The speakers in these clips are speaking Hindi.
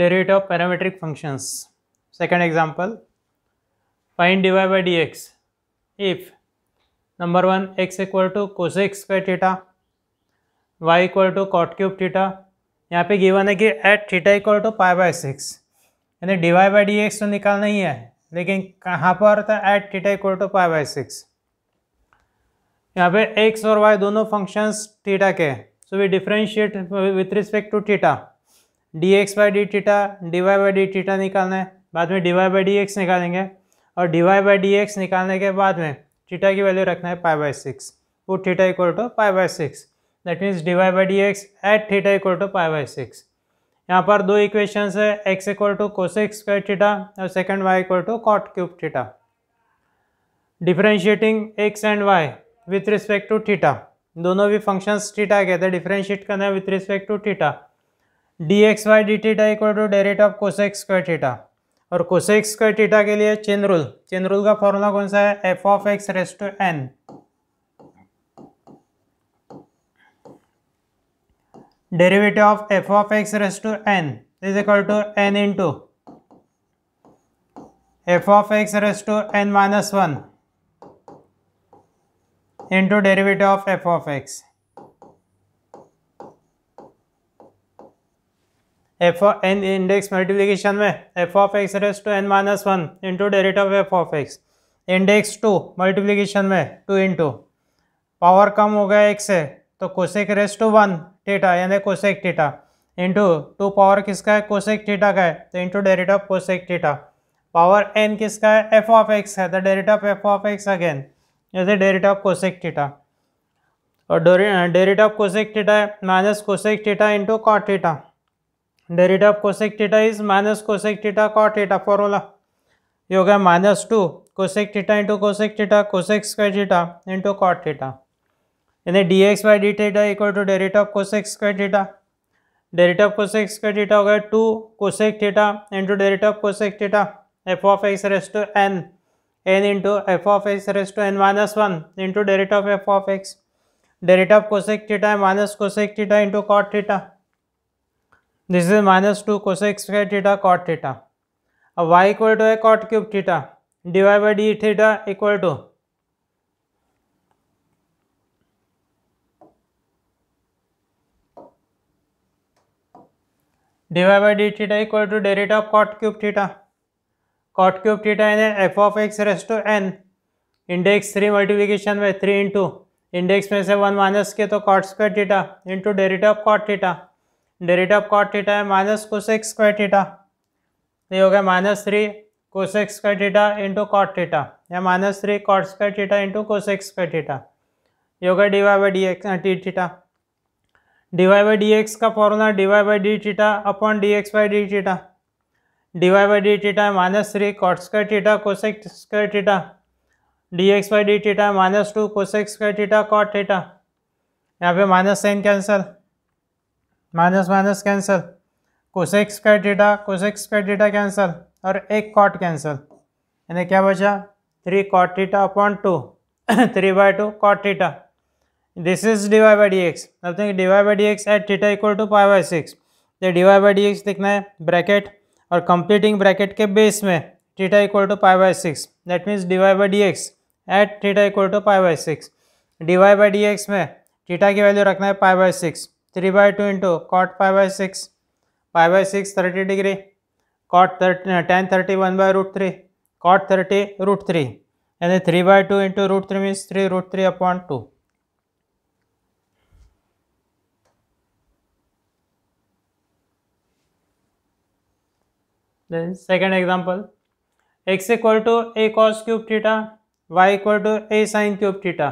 derivative of parametric functions. Second example, find dy by dx if number 1 x equal to cosec square theta y equal to cot cube theta यहाँ पे गिवन है कि at theta equal to pi by six यानी d y by d x तो निकालना ही है लेकिन कहाँ पर था at theta equal to pi by six यहाँ पे एक्स और वाई दोनों फंक्शंस थीटा के so we differentiate with respect to theta d x by d theta d y by d theta निकालना है बाद में d y by d x निकालेंगे और d y by d x निकालने के बाद में टीटा की वैल्यू रखना है पाई बाई सिक्स वो theta equal to pi by six that means d y by d x at theta equal to pi by six यहाँ पर दो इक्वेशंस है x equal to cosec square theta और second y equal to cot cube theta differentiating x and y with respect to theta दोनों भी फंक्शंस थीटा कहते हैं डिफ्रेंशिएट करना है with respect to theta d x y d theta equal to derivative of cosec square theta और कोसेक्स स्क्वायर टीटा के लिए चेन रूल चेन रूल का फॉर्मूला कौन सा है f of x raise to n derivative of f of x raise to n is equal to n into f of x raise to n minus one into derivative of f of x f n index multiplication में f of x raise to n minus one into derivative of f of x index two multiplication में टू इंटू पावर कम हो गया एक से तो cosec raise to one theta यानी cosec theta into two power किसका है कोशेक टीटा का है तो into derivative of cosec theta power n किसका है एफ ऑफ एक्स है तो derivative of f of x again जैसे डेरेट ऑफ कोशेक टीटा और डेरेट ऑफ कोशेक टीटा है minus cosec theta into cot theta derivative of cosec theta is minus cosec theta cot theta formula ये हो गया minus two cosec theta into cosec theta cosec square theta into cot theta यानी d x by d theta equal to derivative of cosec square theta derivative of cosec square theta हो गया two cosec theta into derivative of cosec theta f of x raise to n n into f of x raise to n minus one into derivative of f of x derivative of cosec theta minus cosec theta into cot theta this is minus two cosec square theta cot theta अब वाई इक्वल टू है cot cube theta divide by d theta equal to divide by d theta equal to derivative of cot cube theta cot cube theta यानी f of x raise to n index three multiplication में थ्री इंटू इंडेक्स में से वन माइनस के तो cot square theta into derivative of cot theta derivative of cot theta है माइनस कोसेक स्क्वायर थीटा ये हो गया minus three cosec square theta into cot theta या minus three cot square theta into cosec square theta ये हो गया d y by d x t theta d y by d x का formula d y by d theta upon d x by d theta d y by d theta है minus three cot square theta cosec square theta d x by d theta minus two cosec square theta cot theta यहाँ पे minus sign cancel minus minus cancel x का डेटा एक्स का डेटा कैंसिल और एक कॉट कैंसिल यानी क्या बचा three cot theta upon two three by two cot theta this is d y by d x nothing d y by d x at theta equal to pi by six तो डिवाई बाई डी एक्स लिखना है ब्रैकेट और कंप्लीटिंग ब्रैकेट के बेस में theta equal to pi by six that means d y by d x at theta equal to pi by six d y by d x में टीटा की वैल्यू रखना है pi by six three by two into cot five by six five by six thirty degree cot thirty tan thirty one by root three cot thirty root three यानी three by two into root three means three root three upon two second example x equal to a cos cube cube theta y equal to a sin cube theta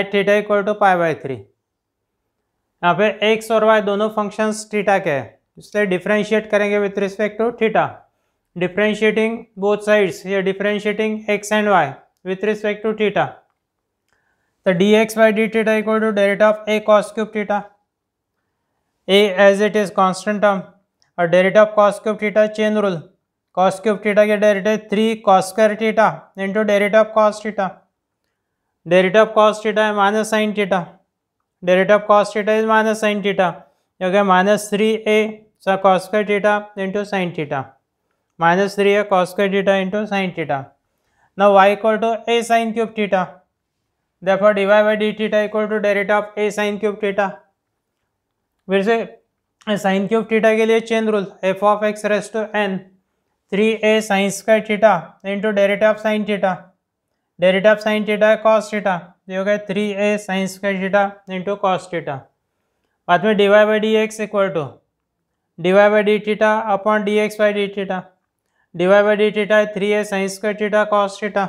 at theta equal to pi by यहाँ पे एक्स और वाई दोनों फंक्शंस थीटा के हैं इसलिए डिफ्रेंशिएट करेंगे with respect to theta differentiating both sides ये differentiating x and y with respect to theta तो d x by d theta equal to derivative of a cos cube theta a as it is constant term और derivative of cos cube theta chain rule cos cube theta के डेरेट है three cos square theta into derivative of cos theta derivative of cos theta है minus sine theta derivative of cos theta is minus sine theta क्योंकि जो क्या माइनस थ्री ए कॉस का into sine theta minus three a cos का इंटू साइन थीटा न y equal to a sine cube theta therefore dy by d theta equal to derivative of a sine cube theta फिर से साइन क्यूब थीटा के लिए chain rule f of x raise to n three a sines का theta into derivative of sine theta derivative of sine theta है कॉस थीटा तो ये हो गया three a sine square theta into cos theta बाद में d y by d x equal to d y by d theta upon d x by d theta d y by d theta three a sine square theta cos theta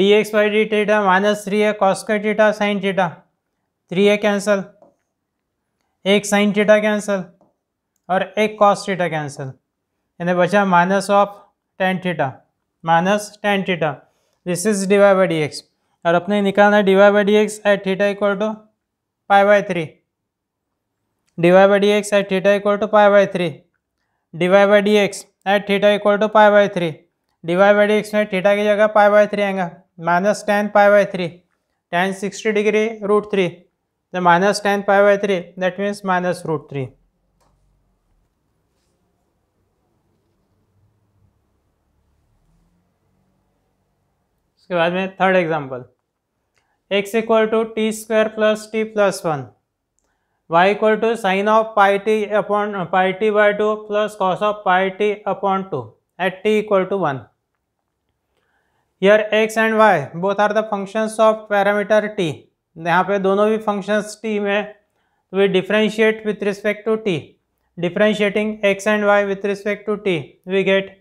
d x by d theta minus three a cos square theta sine theta three a cancel एक साइन टीटा कैंसल और एक कॉस थीटा कैंसल यानी बचा minus of tan theta minus tan theta this is divide by d x और अपने निकालना है d y by d x at theta equal to pi by three d y by d x at theta equal to pi by three d y by d x at theta equal to pi by three d y by d x में थीटा की जगह पाई बाई थ्री आएगा minus ten pi by three ten sixty degree root three the minus ten pi by three that means minus root three उसके बाद में third example x equal to t square plus t plus one y equal to sine of pi t upon pi t by two plus cos of pi t upon two at t equal to one here x and y both are the functions of parameter t यहाँ पे दोनों भी फंक्शंस टी में we differentiate with respect to t differentiating x and y with respect to t we get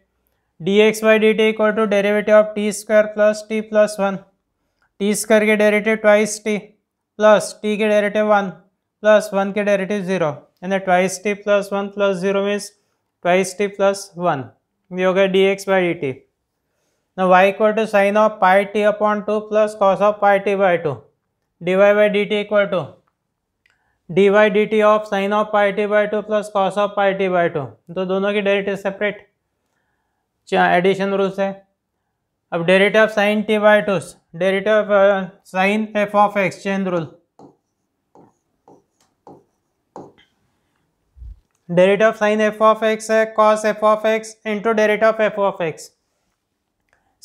d x y d t equal to derivative of t square plus t plus one t square के derivative twice t plus t के डेरेटिव वन प्लस वन के डेरेटिव ज़ीरो यानी twice t plus one plus zero means twice t plus one ये हो गया d x by d t ना y equal to sine of pi t upon two plus cos of pi t by two d y by d t equal to d y d t of sine of pi t by two plus cos of pi t by two तो दोनों की डेरेटिव सेपरेट एडिशन रूल्स है अब derivative of sine t by two derivative of sine f of x chain rule derivative of sine f of x है cos f of x into derivative of f of x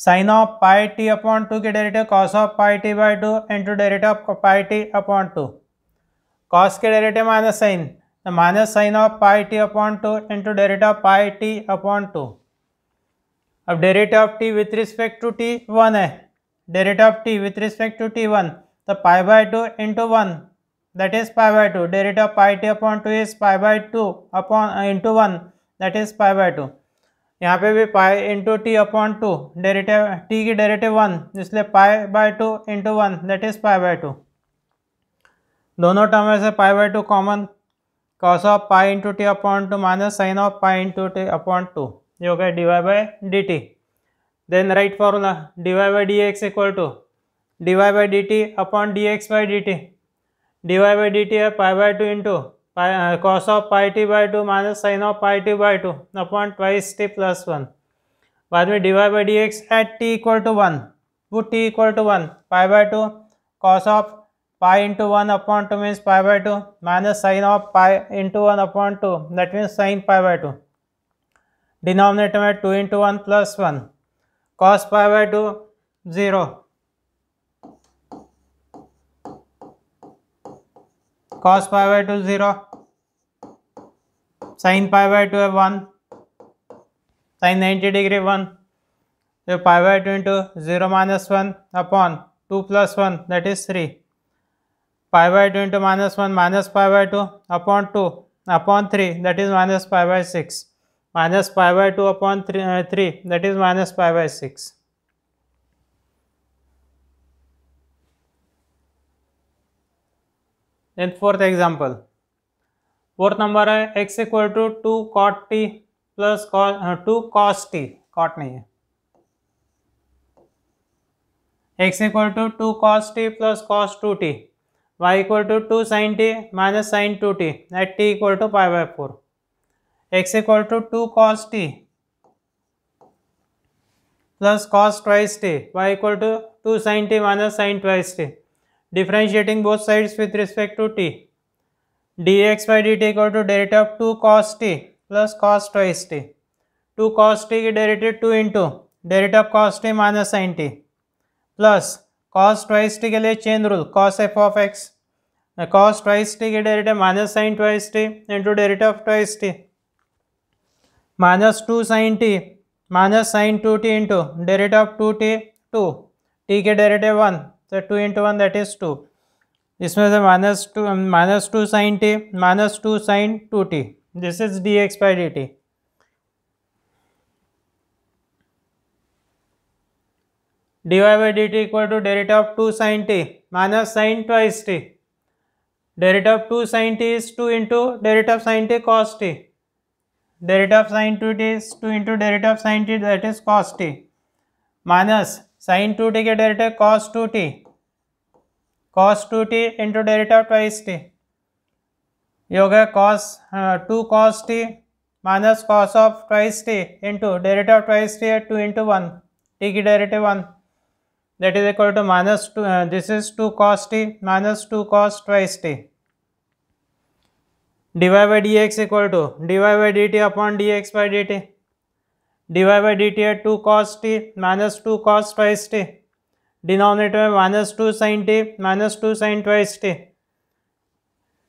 sine of pi t upon two के derivative cos of pi t by two into derivative of pi t upon two cos के derivative minus sine minus sine of pi t upon two into derivative of pi t upon two अब derivative of t with respect to t one है डेरेट of t with respect to t one तो pi by two into one that is pi by two derivative of pi t upon two is pi by two upon into one that is pi by two यहाँ पे भी pi into t upon two derivative t की डेरेटिव वन इसलिए pi by two into one that is pi by two दोनों टर्म में से pi by two common cos of pi into t upon two minus sine of pi into t upon two ये हो गया d y by d t then write formula d y by d x equal to d y by d t upon d x by d t d y by d t है pi by two into pi cos of pi t by two minus sine of pi t by two upon twice t plus one बाद में d y by d x at t equal to one वो t equal to one pi by two cos of pi into one upon two means pi by two minus sine of pi into one upon two that means sine pi by two denominator में two into one plus one cos pi by two zero cos pi by two zero sine pi by two है one sine ninety degree one जो pi by two into zero minus one upon two plus one that is three pi by two into minus one minus pi by two upon two upon three that is minus pi by six minus five by two upon three three that is minus five by six 6. Fourth fourth fourth number है x equal to two cot t plus two cos t cot नहीं है x equal to two cos t plus cos two t y equal to two sine t minus sine two t at t equal to five by four x equal to two cos t plus cos twice t y equal to two sine t minus sine twice t differentiating both sides with respect to t d x y d t equal to derivative of two cos t plus cos twice t two cos t की derivative two into derivative of cos t minus sine t plus cos twice t के लिए chain rule cos f of x cos twice t की derivative minus sine twice t into derivative of twice t minus two sine t minus sine two t into derivative of two t two t के डेरेट है वन तो two into one that is two इसमें से minus two minus two sine t minus two sine two t this is d x by d t d y by d t equal to derivative of two sine t minus sine twice t derivative of two sine t is two into derivative of sine t cos t derivative of sine two t is two into derivative of sine t that is cos t minus sine two t के derivative cos two t cos two t into derivative of twice t ये हो गया कॉस हाँ, two cos t minus cos of twice t into derivative of twice t two into one t की derivative one that is equal to minus two हाँ, this is two cos t minus two cos twice t d y by d x equal to d y by d t upon d x by d t d y by d t है two cos t minus two cos twice t denominator में minus two sine t minus two sine twice t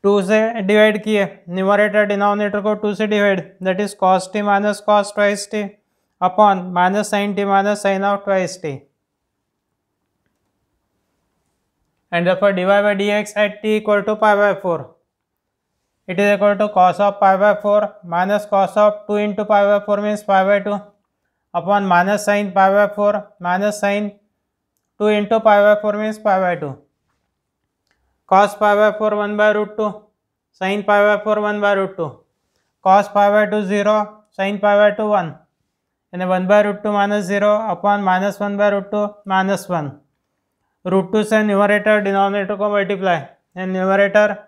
two से डिवाइड किए न्यूमरेटर डिनोमिनेटर को टू से divide that is cos t minus cos twice t upon minus sine t minus sine of twice t and therefore by d x at t equal to pi by four It is equal to cos of pi by 4 minus cos of 2 into pi by 4 means pi by 2 upon minus sin pi by 4 minus sin 2 into pi by 4 means pi by 2. Cos pi by 4 1 by root 2 sin pi by 4 1 by root 2 cos pi by 2 0 sin pi by 2 1 यानी 1 by root 2 minus 0 upon minus 1 by root 2 minus 1 root 2 से न्यूमरेटर डिनोमिनेटर को multiply and numerator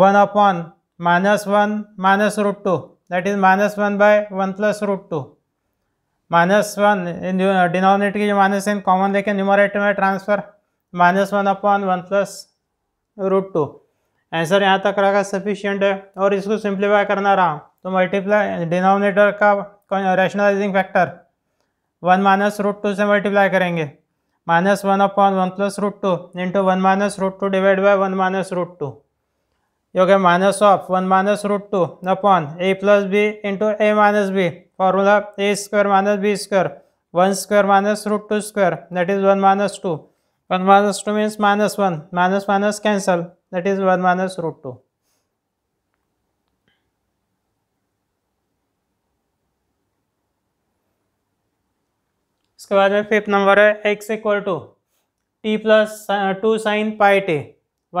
one upon minus one minus root two that is minus one by one plus root two minus one in denominator की जो माइनस इन कॉमन लेके न्यूमरेटर में transfer minus one upon one plus root two answer यहाँ तक रहेगा सफिशियंट है और इसको सिंप्लीफाई करना रहा तो मल्टीप्लाई डिनोमिनेटर का rationalising factor one minus root two से मल्टीप्लाई करेंगे minus one upon one plus root two into one minus root two divide by one minus root two योगे okay, minus of one minus root two upon a plus b into a minus b formula a square minus b square one square minus root two square that is one minus two one minus two means minus one minus minus cancel that is one minus root two इसके बाद में फिफ्थ नंबर है x equal to t plus two sine pi t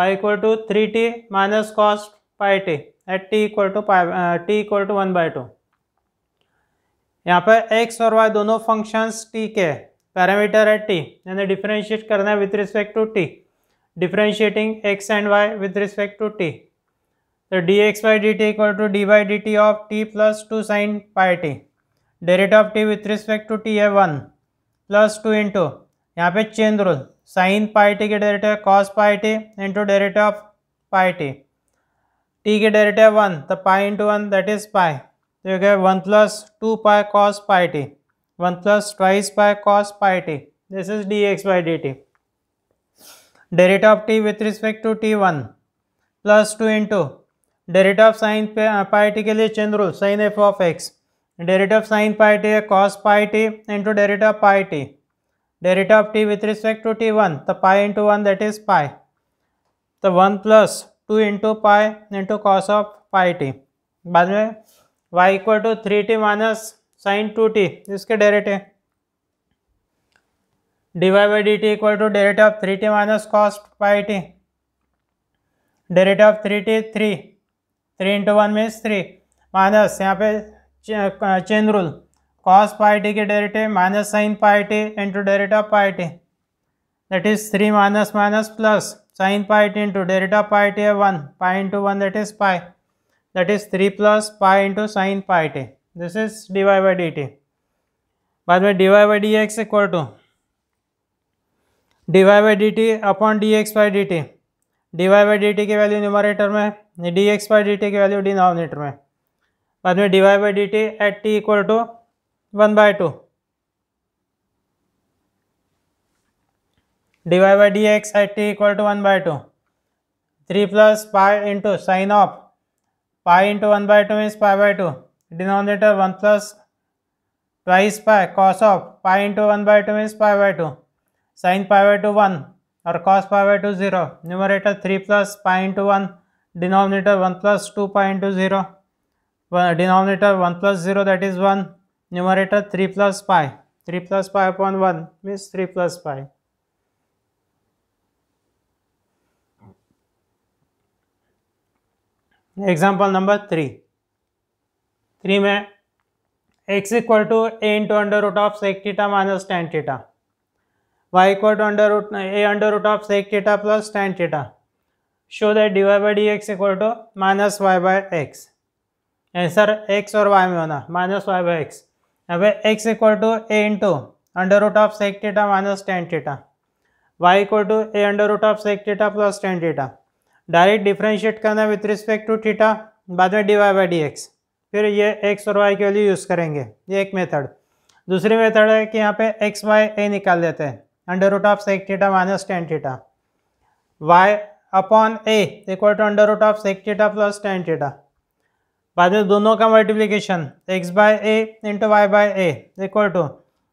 y equal to three t minus cos pi t at t equal to pi t equal to one by two यहाँ पर x और y दोनों फंक्शंस t के पैरामीटर है t यानी डिफ्रेंशिएट करना है with respect to t differentiating x and y with respect to t तो d x y d t equal to d y d t of t plus two sine pi t derivative of t with respect to t है वन प्लस टू इंटू यहाँ पे chain rule sine pi t के derivative cos pi t into derivative of pi t t के डेरेटिव वन तो pi into one that is pi तो you get one plus to pi cos pi t one plus twice pi cos pi t this is d x by d t derivative of t with respect to t one plus two into derivative of sine pi t के लिए chain rule sine f of x derivative of sine pi t cos pi t into derivative pi t derivative of t with respect to one the pi into 1 that is pi the 1 plus 2 into pi into cos of pi t बाद में y equal to three t minus sine two t इसके derivative d y by d t equal to derivative of three t minus cos pi t derivative of three t three three into one means three minus यहाँ पे chain rule uh, cos pi t के derivative minus sine pi t into derivative of pi t that is three minus minus plus sine pi t into derivative of pi t है one pi into one that is pi that is three plus pi into sine pi t this is d y by d t बाद में d y by d x equal to d y by d t upon d x by d t d y by d t की वैल्यू न्यूमरेटर में d x by d t की वैल्यू डिनोमिनेटर में बाद में d y by d t at t equal to 1 by 2 divided by dx at t equal to 1 by 2 3 plus pi into sine of pi into 1 by 2 is pi by 2 denominator 1 plus twice pi cos of pi into 1 by 2 is pi by 2 Sine pi by 2 1 or cos pi by 2 0 numerator 3 plus pi into 1 denominator 1 plus 2 pi into 0 denominator 1 plus 0 that is 1 numerator three plus pi three plus pi upon one means three plus pi example number three three में x equal to a into under root of sec theta minus tan theta y equal to under root a under root of sec theta plus tan theta show that d y by d x equal to minus y by x answer x और वाई में होना माइनस वाई बाई एक्स यहाँ पे equal to a into under root of sec theta minus tan theta y equal to a under root of sec theta plus tan theta direct differentiate करना है विथ रिस्पेक्ट टू थीटा बाद में d y by d x फिर ये एक्स और वाई के वैल्यू यूज़ करेंगे ये एक मेथड दूसरी मेथड है कि यहाँ पे एक्स वाई ए निकाल लेते हैं under root of sec theta minus tan theta y upon a equal to under root of sec theta plus tan theta बाद में दोनों का multiplication x by a into y by a equal to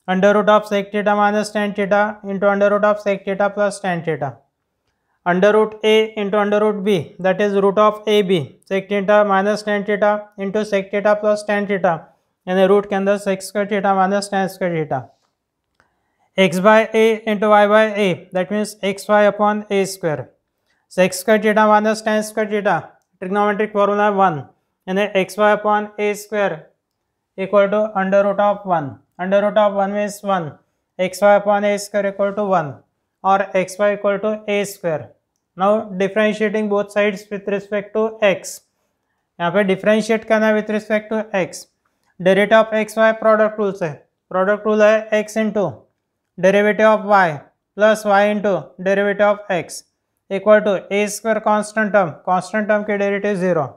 under root of sec theta minus tan theta into under root of sec theta plus tan theta under root a into under root b that is root of a b sec theta minus tan theta into sec theta plus tan theta यानी रूट के अंदर सेक्स का टेटा माइनस टेन का theta x by a into y by a that means x y upon a square sec का टेटा माइनस टेन का टेटा ट्रिग्नोमेट्रिक फॉर्मूला वन यानी x y upon a square equal to under root of one under root of one means one x y upon a square equal to one और x y equal to a square now differentiating both sides with respect to x यहाँ पे डिफ्रेंशिएट करना है with respect to x derivative of x y product rule से प्रोडक्ट रूल है x into derivative of y plus y into derivative of x equal to a square constant term constant term के derivative zero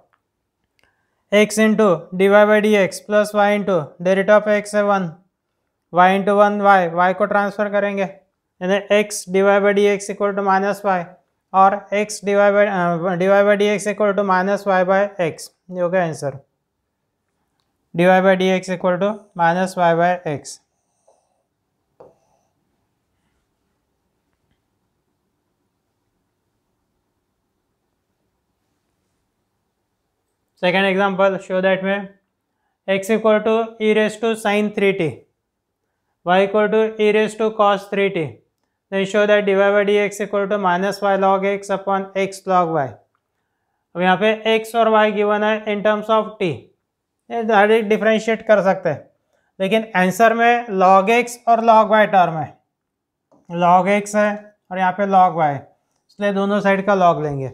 x into d y by d x plus y into derivative of x है one y into one y y को ट्रांसफर करेंगे यानी x d y by d x equal to minus y और x d y by d y by d x equal to minus y by x ये हो गया answer d y by d x equal to minus y by x second example show that में x equal to e raise to sine three t y equal to e raise to cos three t then show that d y by d x equal to minus y log x upon x log Y अब यहाँ पे एक्स और वाई गिवन है इन टर्म्स ऑफ टी ये डायरेक्ट डिफ्रेंशिएट कर सकते हैं लेकिन आंसर में लॉग एक्स और लॉग वाई टर्म है लॉग एक्स है और यहाँ पे लॉग वाई इसलिए दोनों साइड का लॉग लेंगे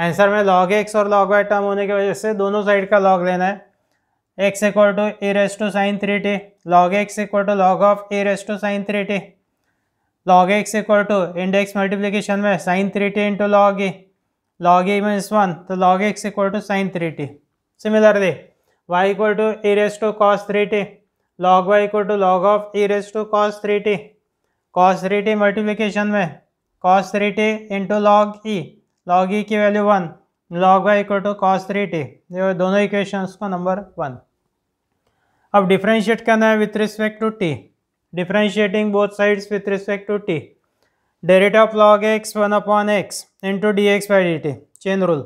आंसर में लॉग एक्स और लॉग वाई टर्म होने की वजह से दोनों साइड का लॉग लेना है x equal to a raise to sine three t log x equal to log of a raise to sine three t log x equal to index multiplication में sine three t into log a log a means one तो log x equal to sine three t similarly y equal to a raise to cos three t log y equal to log of a raise to cos three t cos three t multiplication में cos three t into log e log e e की value one log y equal to cos three t ये दोनों इक्वेशंस को नंबर वन अब डिफ्रेंशिएट करना है with respect to t differentiating both sides with respect to t derivative of log x one upon x into d x by d t chain rule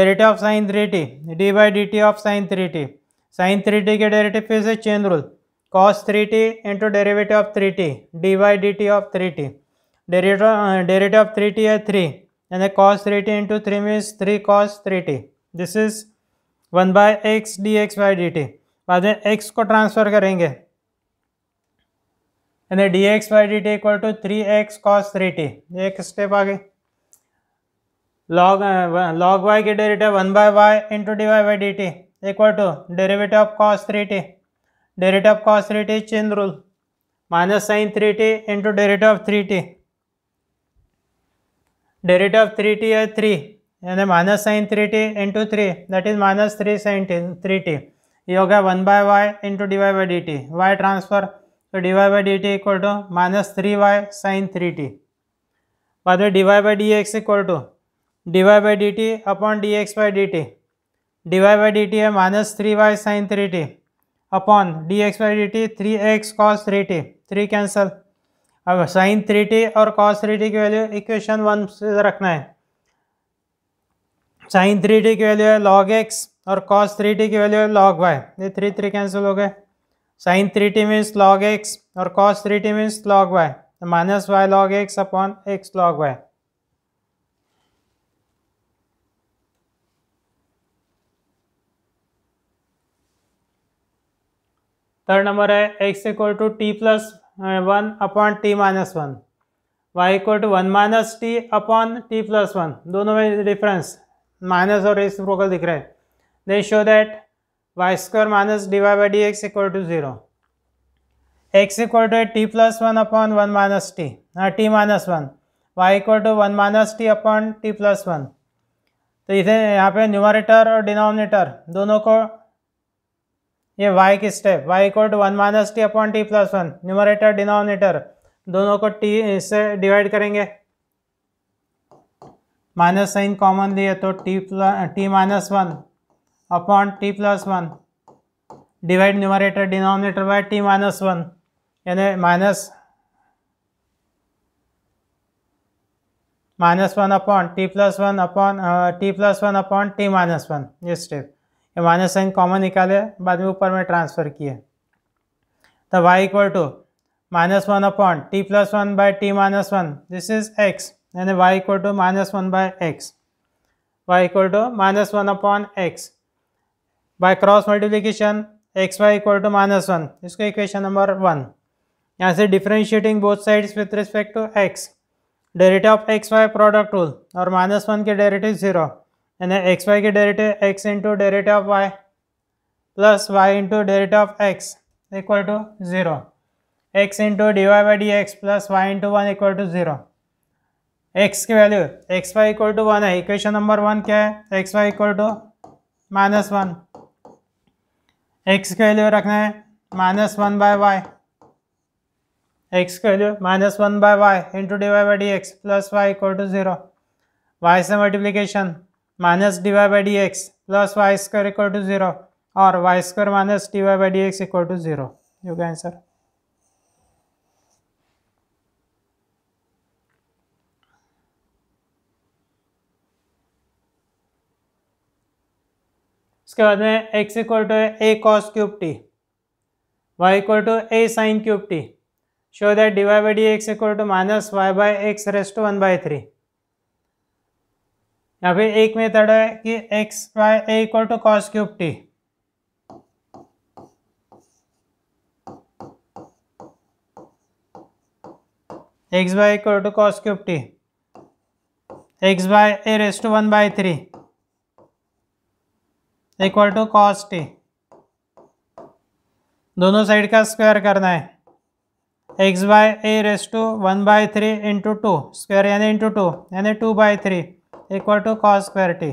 derivative of sine three t d by d t of sine three t sine three t के डेरेटिव फिर से chain rule cos three t into derivative of three t d by d t of three t derivative of three T है three and the cos 3t into 3 means 3 cos 3t. This is 1 by x d x dt. D t बाद में एक्स को ट्रांसफर करेंगे यानी d x y d t equal to three x cos three t एक स्टेप आगे लॉग लॉग वाई की derivative one by y into d y by d t equal to derivative of cos three t derivative of cos three t chain rule minus sine three t into derivative of three t derivative of 3t is 3 and then minus sine 3t into 3 that is minus 3 sine t t ये हो गया one by y into d y by d t y transfer तो d y by d t equal to minus three y sine three t बाद में d y by d x equal to d y by d t upon d x by d t d y by d t है minus three y sine three t upon d x by d T three x cos three t three cancel अब साइन थ्री टी और कॉस थ्री टी की वैल्यू इक्वेशन वन से रखना है साइन थ्री टी की वैल्यू है लॉग एक्स और कॉस थ्री टी की वैल्यू है लॉग वाई ये थ्री थ्री कैंसिल हो गए sine three t means log x और cos three t means log y minus y log x upon x log y third number है x equal to t plus one upon t minus one y equal to one minus t upon t plus one दोनों में डिफरेंस माइनस और इस प्रोकल दिख रहे हैं then show that y square minus d y by d x equal to zero x equal to t plus one upon one minus t हाँ t minus one y equal to one minus t upon t plus one तो इसे यहाँ पे न्यूमरेटर और डिनोमिनेटर दोनों को ये y की step y equal to one minus t upon t plus one numerator denominator दोनों को t से डिवाइड करेंगे माइनस साइन कॉमन लिए तो t plus t minus one upon t plus one divide numerator denominator by t minus one यानी minus minus one upon t plus one upon t plus one upon t minus one ये स्टेप ये माइनस साइन कॉमन निकाले बाद में ऊपर में ट्रांसफ़र किए तो y equal to minus one upon t plus one by t minus one this is x यानी y equal to minus one by x y equal to minus one upon x by cross multiplication x y equal to minus one इसको इक्वेशन नंबर वन यहाँ से differentiating both sides with respect to x derivative of x y product rule और माइनस वन के derivative zero and x y के derivative x into derivative of y plus y into derivative of x equal to zero x into d y by d x plus y into one equal to zero x की value x y equal to one है इक्वेशन नंबर वन क्या है x y equal to minus one x की वैल्यू रखना है minus one by y x की value minus one by y into d y by d x plus y equal to zero y से multiplication minus d y by d x plus y square equal to zero और Y square minus d y by d x equal to zero योग्य आंसर उसके बाद में x equal to a cos cube t y equal to a sine cube t show that d y by d x equal to minus y by x raise to one by three या फिर एक मेथड है कि x y a equal to cos cube t x by equal to cos cube t x by a raise to one by three equal to cos t दोनों साइड का स्क्वायर करना है x by a raise to one by three into two square यानी इंटू टू यानी two by three equal to cos square t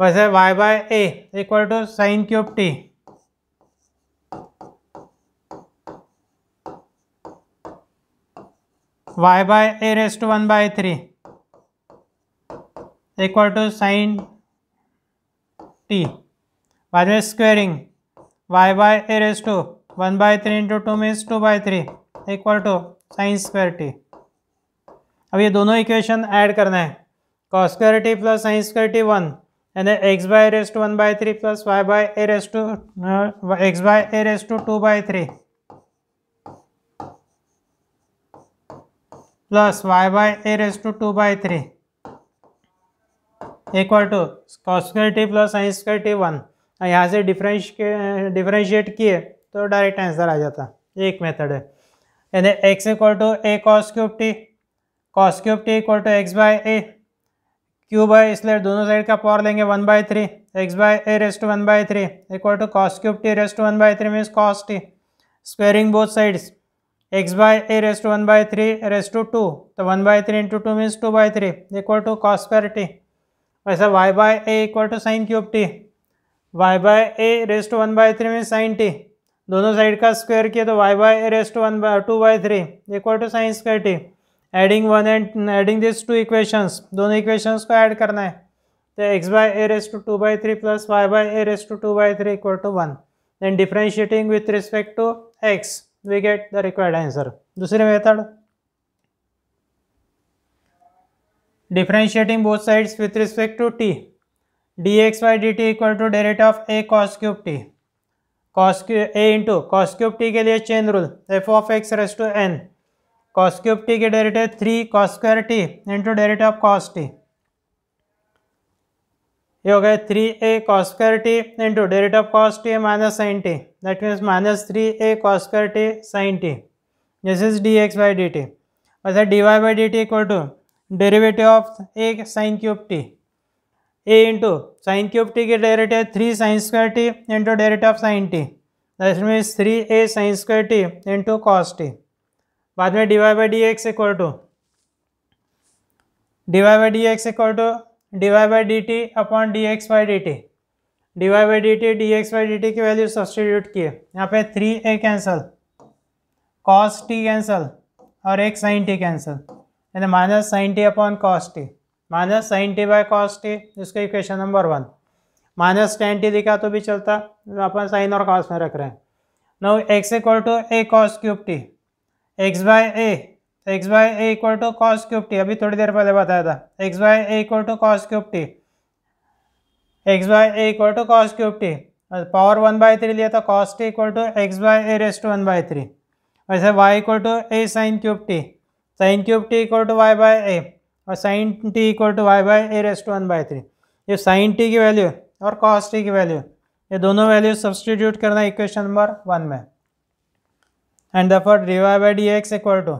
वैसे y by a equal to sine cube t y by a raise to one by three equal to sine t बाद में squaring y by a raise to one by three into two means two by three equal to sine square t अब ये दोनों इक्वेशन ऐड करना है cos square t plus sines square t one यानी x by raise to one by three plus y by a raise to x by a raise to two by three plus y by a raise to two by three equal to cos square t plus sines square t one और यहाँ से डिफ्रेंशिए डिफ्रेंशिएट uh, किए तो डायरेक्ट आंसर आ जाता एक मेथड है यानी x equal to a cos cube t cos cube t equal to x by a cube है इसलिए दोनों साइड का पावर लेंगे one by three x by a rest one by three equal to cos cube t rest one by three means cos t squaring both sides x by a rest one by three rest to two तो one by three into two means two by three equal to cos square t वैसे y by a equal to sine cube t y by a rest one by three means sine t दोनों साइड का स्क्वेयर किया तो y by a rest one by two by three equal to sine square t adding one and adding this two equations दोनों इक्वेशंस को ऐड करना है तो x by a raise to two by three plus Y by a raise to two by three equal to one then differentiating with respect to x we get the required answer दूसरे method differentiating both sides with respect to t d x by d t equal to derivative of a cos cube t cos cube a into cos cube t के लिए chain rule f of x raise to n cos cube t की derivative three cos square t into derivative of cos t ये हो गया three a cos square t into derivative of cos t minus sine t that means minus three a cos square t sine t this is d x by d t वैसे d y by d t equal to derivative of a sine cube t a into sine cube t के derivative three sine square t into derivative of sine t that means three a sine square t into cos t बाद में d y by d x equal to d y by d x equal to d y by d t upon d x by d t d y by d t d x by d t की वैल्यू सब्सटीट्यूट किए यहाँ पे three a cancel cos t cancel और एक साइन टी कैंसल यानी minus sine t upon cos t minus sine T by cos t जिसका equation number one minus tan t लिखा तो भी चलता तो अपन साइन और कॉस में रख रहे हैं no x equal to a cos cube t x by a x by a equal to cos cube t अभी थोड़ी देर पहले बताया था x by a equal to cos cube t x by a equal to cos cube t power one by three लिया तो cos t equal to x by a raise to one by three वैसे y equal to a sine cube T sine cube t equal to y by a और sine t equal to y by a raise to one by three ये साइन टी की वैल्यू और कॉस टी की वैल्यू ये दोनों वैल्यू सब्सटीट्यूट करना इक्वेशन नंबर वन में and therefore dy by dx equal to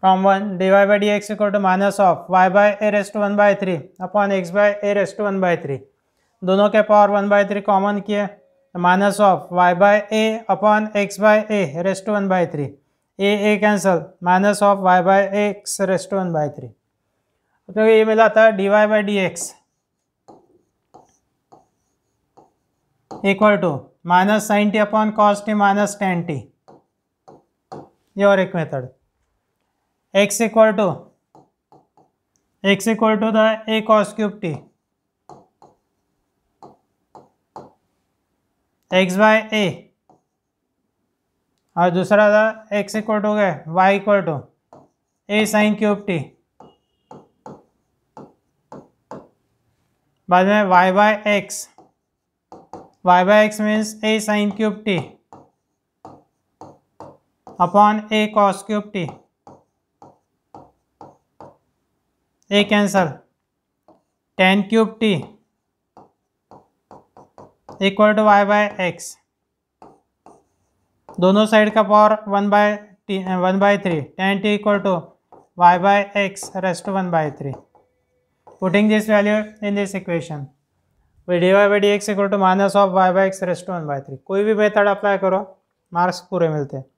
from 1 dy by dx equal to minus of y by a raised to 1 by 3 upon x by a raised to 1 by 3 दोनों के पावर 1 बाई थ्री कॉमन किए minus of y by a upon x by a rest to one by three a a cancel minus of y by x rest to one by three तो ये मिला था d y by d x equal to minus sine t upon cos t minus tan t ये और एक method x equal to x equal to the a cos cube t x by a और दूसरा था एक्स इक्वल टू गए y equal to a sine cube t बाद में y by x y by x means a sine cube t upon a cos cube t a cancel tan cube t equal to y by x दोनों साइड का power one by t one by three tan t equal to y by x rest one by three putting this value in this equation भाई d y by d x equal to minus of y by x rest one by three कोई भी मेथड अप्लाई करो मार्क्स पूरे मिलते हैं